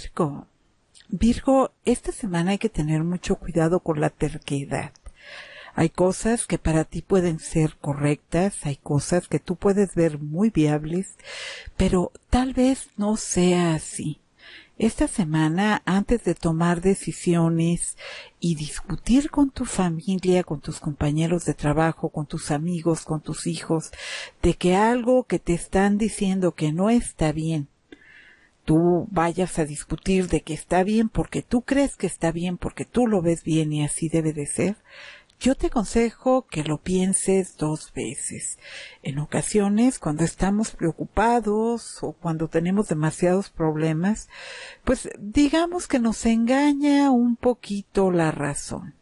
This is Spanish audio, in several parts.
Virgo. Virgo, esta semana hay que tener mucho cuidado con la terquedad. Hay cosas que para ti pueden ser correctas, hay cosas que tú puedes ver muy viables, pero tal vez no sea así. Esta semana, antes de tomar decisiones y discutir con tu familia, con tus compañeros de trabajo, con tus amigos, con tus hijos, de que algo que te están diciendo que no está bien tú vayas a discutir de que está bien porque tú crees que está bien, porque tú lo ves bien y así debe de ser, yo te aconsejo que lo pienses dos veces. En ocasiones, cuando estamos preocupados o cuando tenemos demasiados problemas, pues digamos que nos engaña un poquito la razón.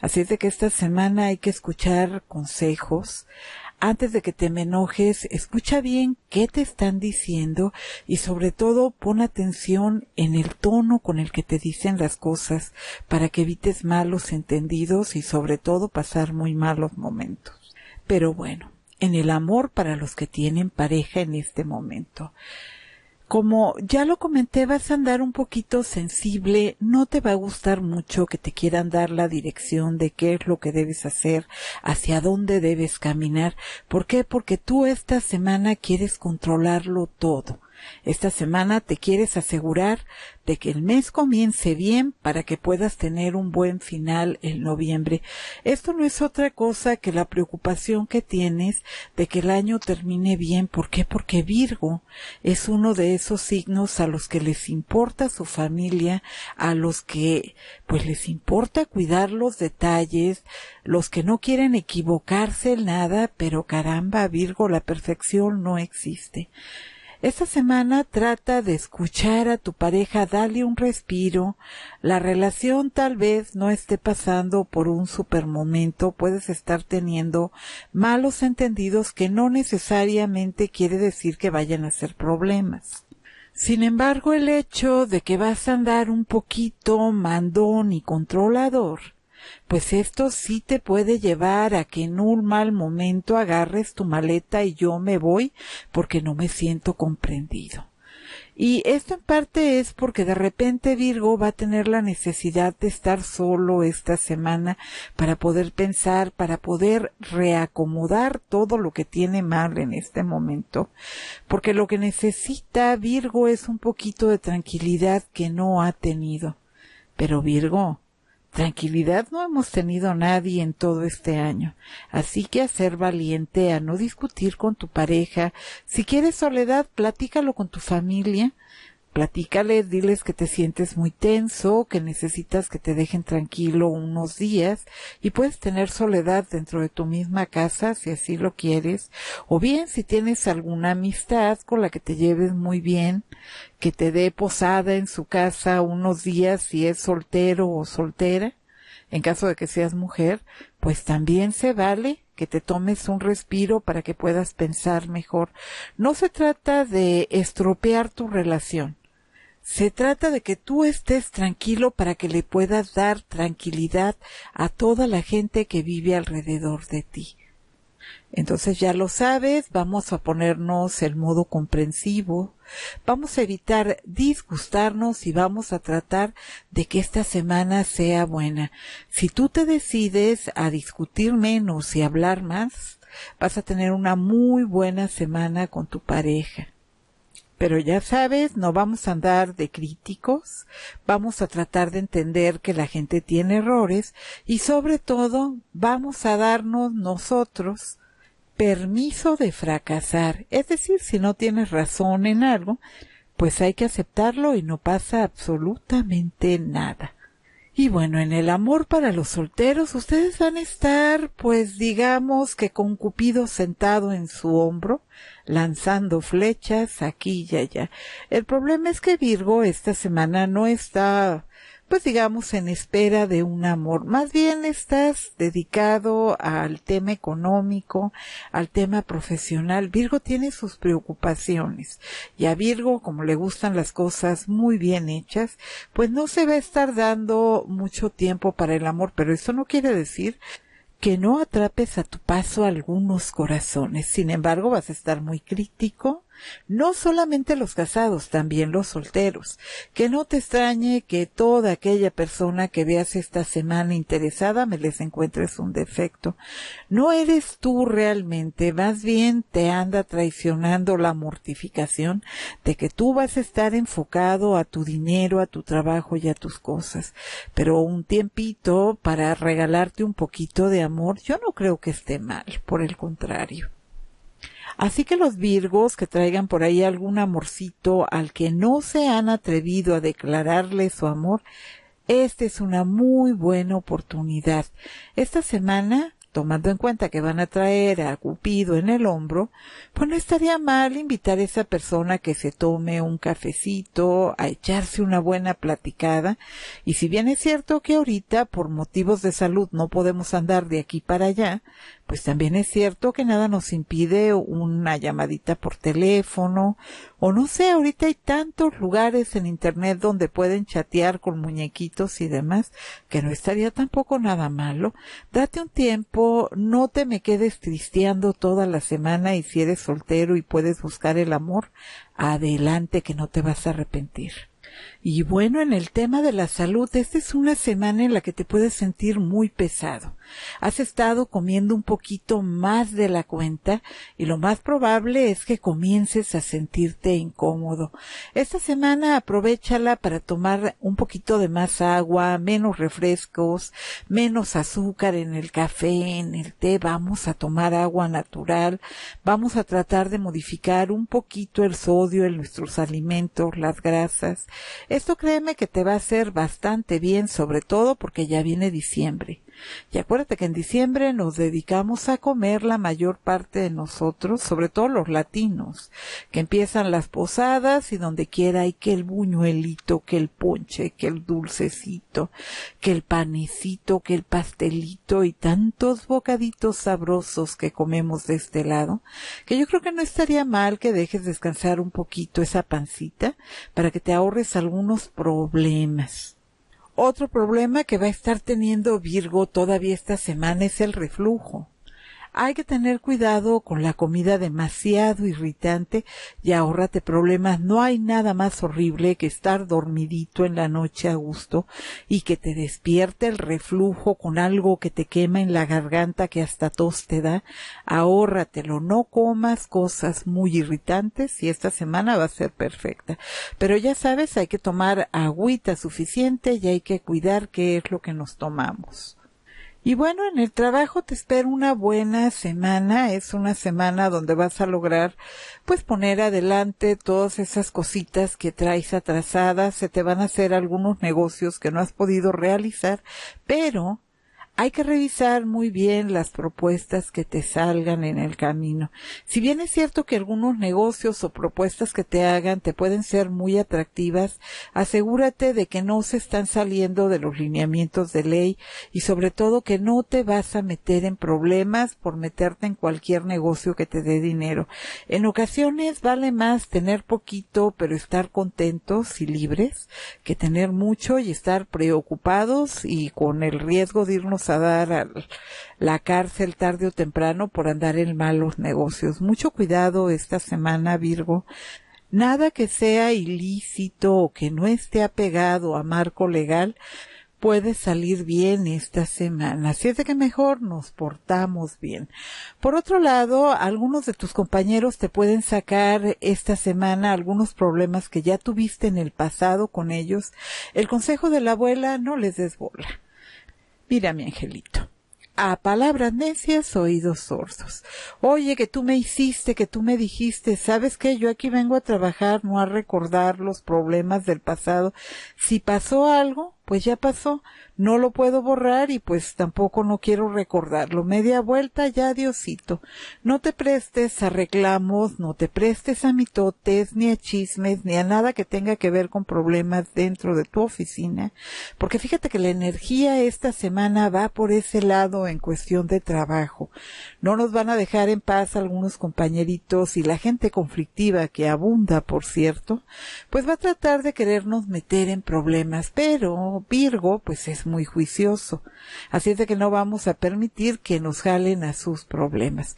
Así es de que esta semana hay que escuchar consejos, antes de que te enojes, escucha bien qué te están diciendo y sobre todo pon atención en el tono con el que te dicen las cosas para que evites malos entendidos y sobre todo pasar muy malos momentos. Pero bueno, en el amor para los que tienen pareja en este momento como ya lo comenté, vas a andar un poquito sensible, no te va a gustar mucho que te quieran dar la dirección de qué es lo que debes hacer, hacia dónde debes caminar. ¿Por qué? Porque tú esta semana quieres controlarlo todo. Esta semana te quieres asegurar de que el mes comience bien para que puedas tener un buen final en noviembre. Esto no es otra cosa que la preocupación que tienes de que el año termine bien. ¿Por qué? Porque Virgo es uno de esos signos a los que les importa su familia, a los que pues les importa cuidar los detalles, los que no quieren equivocarse en nada, pero caramba, Virgo, la perfección no existe. Esta semana trata de escuchar a tu pareja, dale un respiro. La relación tal vez no esté pasando por un super momento, puedes estar teniendo malos entendidos que no necesariamente quiere decir que vayan a ser problemas. Sin embargo, el hecho de que vas a andar un poquito mandón y controlador pues esto sí te puede llevar a que en un mal momento agarres tu maleta y yo me voy porque no me siento comprendido. Y esto en parte es porque de repente Virgo va a tener la necesidad de estar solo esta semana para poder pensar, para poder reacomodar todo lo que tiene mal en este momento. Porque lo que necesita Virgo es un poquito de tranquilidad que no ha tenido. Pero Virgo, Tranquilidad no hemos tenido nadie en todo este año, así que a ser valiente, a no discutir con tu pareja, si quieres soledad, platícalo con tu familia, platícales, diles que te sientes muy tenso, que necesitas que te dejen tranquilo unos días y puedes tener soledad dentro de tu misma casa si así lo quieres, o bien si tienes alguna amistad con la que te lleves muy bien, que te dé posada en su casa unos días si es soltero o soltera, en caso de que seas mujer, pues también se vale que te tomes un respiro para que puedas pensar mejor. No se trata de estropear tu relación, se trata de que tú estés tranquilo para que le puedas dar tranquilidad a toda la gente que vive alrededor de ti. Entonces ya lo sabes, vamos a ponernos el modo comprensivo, vamos a evitar disgustarnos y vamos a tratar de que esta semana sea buena. Si tú te decides a discutir menos y hablar más, vas a tener una muy buena semana con tu pareja. Pero ya sabes, no vamos a andar de críticos, vamos a tratar de entender que la gente tiene errores y sobre todo vamos a darnos nosotros permiso de fracasar. Es decir, si no tienes razón en algo, pues hay que aceptarlo y no pasa absolutamente nada. Y bueno, en el amor para los solteros, ustedes van a estar, pues digamos que con Cupido sentado en su hombro, lanzando flechas aquí y allá. El problema es que Virgo esta semana no está pues digamos, en espera de un amor. Más bien estás dedicado al tema económico, al tema profesional. Virgo tiene sus preocupaciones y a Virgo, como le gustan las cosas muy bien hechas, pues no se va a estar dando mucho tiempo para el amor, pero eso no quiere decir que no atrapes a tu paso algunos corazones. Sin embargo, vas a estar muy crítico, no solamente los casados, también los solteros. Que no te extrañe que toda aquella persona que veas esta semana interesada me les encuentres un defecto. No eres tú realmente, más bien te anda traicionando la mortificación de que tú vas a estar enfocado a tu dinero, a tu trabajo y a tus cosas. Pero un tiempito para regalarte un poquito de amor, yo no creo que esté mal, por el contrario. Así que los virgos que traigan por ahí algún amorcito al que no se han atrevido a declararle su amor, esta es una muy buena oportunidad. Esta semana, tomando en cuenta que van a traer a Cupido en el hombro, pues no estaría mal invitar a esa persona que se tome un cafecito, a echarse una buena platicada. Y si bien es cierto que ahorita, por motivos de salud, no podemos andar de aquí para allá, pues también es cierto que nada nos impide una llamadita por teléfono o no sé, ahorita hay tantos lugares en internet donde pueden chatear con muñequitos y demás que no estaría tampoco nada malo. Date un tiempo, no te me quedes tristeando toda la semana y si eres soltero y puedes buscar el amor, adelante que no te vas a arrepentir. Y bueno, en el tema de la salud, esta es una semana en la que te puedes sentir muy pesado. Has estado comiendo un poquito más de la cuenta y lo más probable es que comiences a sentirte incómodo. Esta semana aprovechala para tomar un poquito de más agua, menos refrescos, menos azúcar en el café, en el té. Vamos a tomar agua natural. Vamos a tratar de modificar un poquito el sodio en nuestros alimentos, las grasas esto créeme que te va a hacer bastante bien, sobre todo porque ya viene diciembre. Y acuérdate que en diciembre nos dedicamos a comer la mayor parte de nosotros, sobre todo los latinos, que empiezan las posadas y donde quiera hay que el buñuelito, que el ponche, que el dulcecito, que el panecito, que el pastelito y tantos bocaditos sabrosos que comemos de este lado, que yo creo que no estaría mal que dejes descansar un poquito esa pancita para que te ahorres algunos problemas. Otro problema que va a estar teniendo Virgo todavía esta semana es el reflujo. Hay que tener cuidado con la comida demasiado irritante y ahórrate problemas. No hay nada más horrible que estar dormidito en la noche a gusto y que te despierte el reflujo con algo que te quema en la garganta que hasta tos te da. Ahórratelo. No comas cosas muy irritantes y esta semana va a ser perfecta. Pero ya sabes, hay que tomar agüita suficiente y hay que cuidar qué es lo que nos tomamos. Y bueno, en el trabajo te espero una buena semana, es una semana donde vas a lograr pues poner adelante todas esas cositas que traes atrasadas, se te van a hacer algunos negocios que no has podido realizar, pero hay que revisar muy bien las propuestas que te salgan en el camino. Si bien es cierto que algunos negocios o propuestas que te hagan te pueden ser muy atractivas, asegúrate de que no se están saliendo de los lineamientos de ley y sobre todo que no te vas a meter en problemas por meterte en cualquier negocio que te dé dinero. En ocasiones vale más tener poquito pero estar contentos y libres que tener mucho y estar preocupados y con el riesgo de irnos a dar a la cárcel tarde o temprano por andar en malos negocios. Mucho cuidado esta semana, Virgo. Nada que sea ilícito o que no esté apegado a marco legal puede salir bien esta semana. Así es de que mejor nos portamos bien. Por otro lado, algunos de tus compañeros te pueden sacar esta semana algunos problemas que ya tuviste en el pasado con ellos. El consejo de la abuela no les des bola. Mira, mi angelito, a palabras necias, oídos sordos. Oye, que tú me hiciste, que tú me dijiste, ¿sabes qué? Yo aquí vengo a trabajar, no a recordar los problemas del pasado. Si pasó algo, pues ya pasó, no lo puedo borrar y pues tampoco no quiero recordarlo. Media vuelta ya, Diosito. No te prestes a reclamos, no te prestes a mitotes, ni a chismes, ni a nada que tenga que ver con problemas dentro de tu oficina, porque fíjate que la energía esta semana va por ese lado en cuestión de trabajo. No nos van a dejar en paz algunos compañeritos y la gente conflictiva que abunda, por cierto, pues va a tratar de querernos meter en problemas, pero Virgo, pues es muy juicioso. Así es de que no vamos a permitir que nos jalen a sus problemas.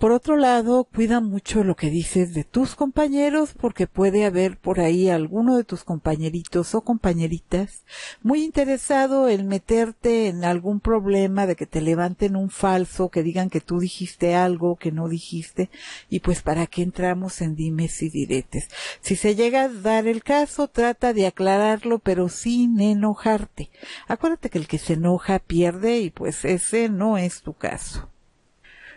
Por otro lado, cuida mucho lo que dices de tus compañeros porque puede haber por ahí alguno de tus compañeritos o compañeritas muy interesado en meterte en algún problema de que te levanten un falso, que digan que tú dijiste algo que no dijiste y pues para qué entramos en dimes y diretes. Si se llega a dar el caso, trata de aclararlo pero sin enojarte. Acuérdate que el que se enoja pierde y pues ese no es tu caso.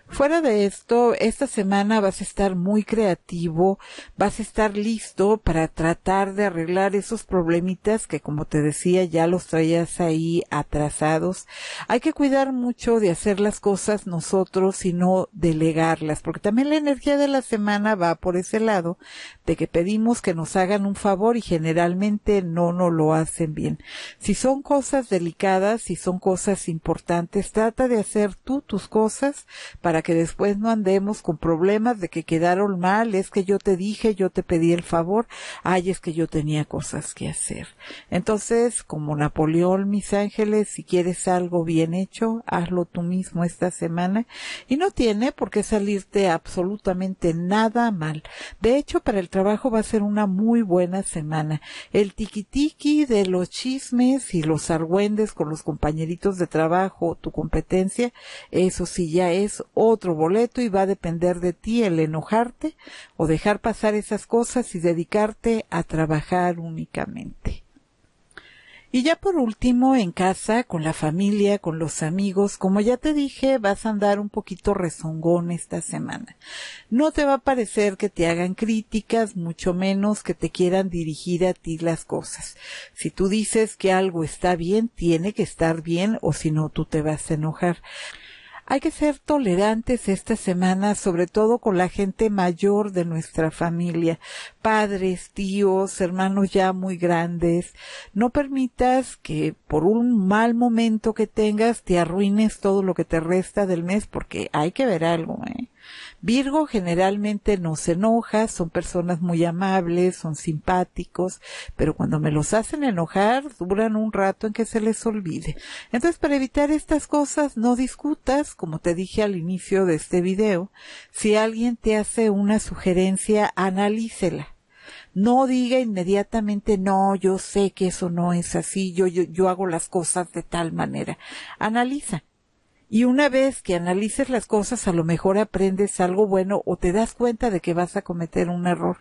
Fuera de esto, esta semana vas a estar muy creativo, vas a estar listo para tratar de arreglar esos problemitas que como te decía ya los traías ahí atrasados. Hay que cuidar mucho de hacer las cosas nosotros y no delegarlas, porque también la energía de la semana va por ese lado de que pedimos que nos hagan un favor y generalmente no nos lo hacen bien. Si son cosas delicadas, si son cosas importantes, trata de hacer tú tus cosas para para que después no andemos con problemas de que quedaron mal, es que yo te dije, yo te pedí el favor, ay, es que yo tenía cosas que hacer. Entonces, como Napoleón, mis ángeles, si quieres algo bien hecho, hazlo tú mismo esta semana y no tiene por qué salirte absolutamente nada mal. De hecho, para el trabajo va a ser una muy buena semana. El tiquitiqui de los chismes y los argüendes con los compañeritos de trabajo, tu competencia, eso sí ya es otro boleto y va a depender de ti el enojarte o dejar pasar esas cosas y dedicarte a trabajar únicamente. Y ya por último, en casa, con la familia, con los amigos, como ya te dije, vas a andar un poquito rezongón esta semana. No te va a parecer que te hagan críticas, mucho menos que te quieran dirigir a ti las cosas. Si tú dices que algo está bien, tiene que estar bien, o si no, tú te vas a enojar. Hay que ser tolerantes esta semana, sobre todo con la gente mayor de nuestra familia, padres, tíos, hermanos ya muy grandes. No permitas que por un mal momento que tengas te arruines todo lo que te resta del mes, porque hay que ver algo, ¿eh? Virgo generalmente no se enoja, son personas muy amables, son simpáticos, pero cuando me los hacen enojar, duran un rato en que se les olvide. Entonces, para evitar estas cosas, no discutas, como te dije al inicio de este video. Si alguien te hace una sugerencia, analícela no diga inmediatamente no, yo sé que eso no es así, yo, yo, yo hago las cosas de tal manera. Analiza. Y una vez que analices las cosas, a lo mejor aprendes algo bueno o te das cuenta de que vas a cometer un error.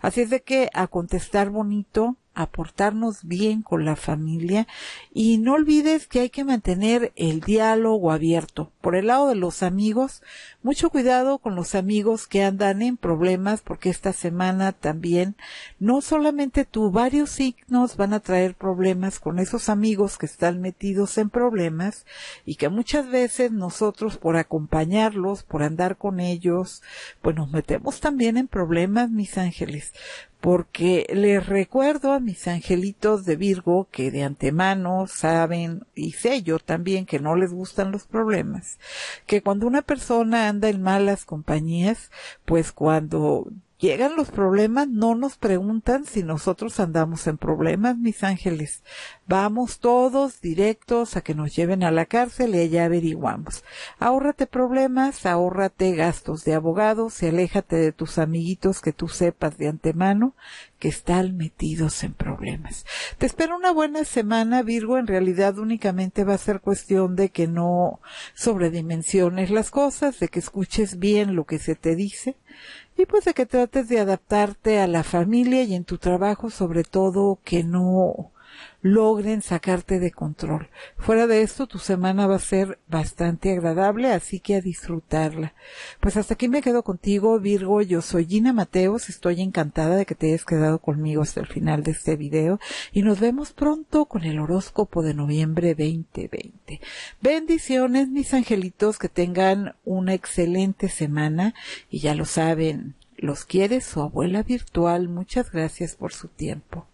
Así es de que a contestar bonito, aportarnos bien con la familia y no olvides que hay que mantener el diálogo abierto. Por el lado de los amigos, mucho cuidado con los amigos que andan en problemas porque esta semana también no solamente tú, varios signos van a traer problemas con esos amigos que están metidos en problemas y que muchas veces nosotros por acompañarlos, por andar con ellos, pues nos metemos también en problemas, mis ángeles porque les recuerdo a mis angelitos de Virgo que de antemano saben, y sé yo también que no les gustan los problemas, que cuando una persona anda en malas compañías, pues cuando Llegan los problemas, no nos preguntan si nosotros andamos en problemas, mis ángeles. Vamos todos directos a que nos lleven a la cárcel y allá averiguamos. Ahórrate problemas, ahórrate gastos de abogados y aléjate de tus amiguitos que tú sepas de antemano que están metidos en problemas. Te espero una buena semana, Virgo. En realidad únicamente va a ser cuestión de que no sobredimensiones las cosas, de que escuches bien lo que se te dice y pues de que trates de adaptarte a la familia y en tu trabajo sobre todo que no logren sacarte de control. Fuera de esto, tu semana va a ser bastante agradable, así que a disfrutarla. Pues hasta aquí me quedo contigo, Virgo. Yo soy Gina Mateos. Estoy encantada de que te hayas quedado conmigo hasta el final de este video y nos vemos pronto con el horóscopo de noviembre 2020. Bendiciones, mis angelitos, que tengan una excelente semana y ya lo saben, los quiere su abuela virtual. Muchas gracias por su tiempo.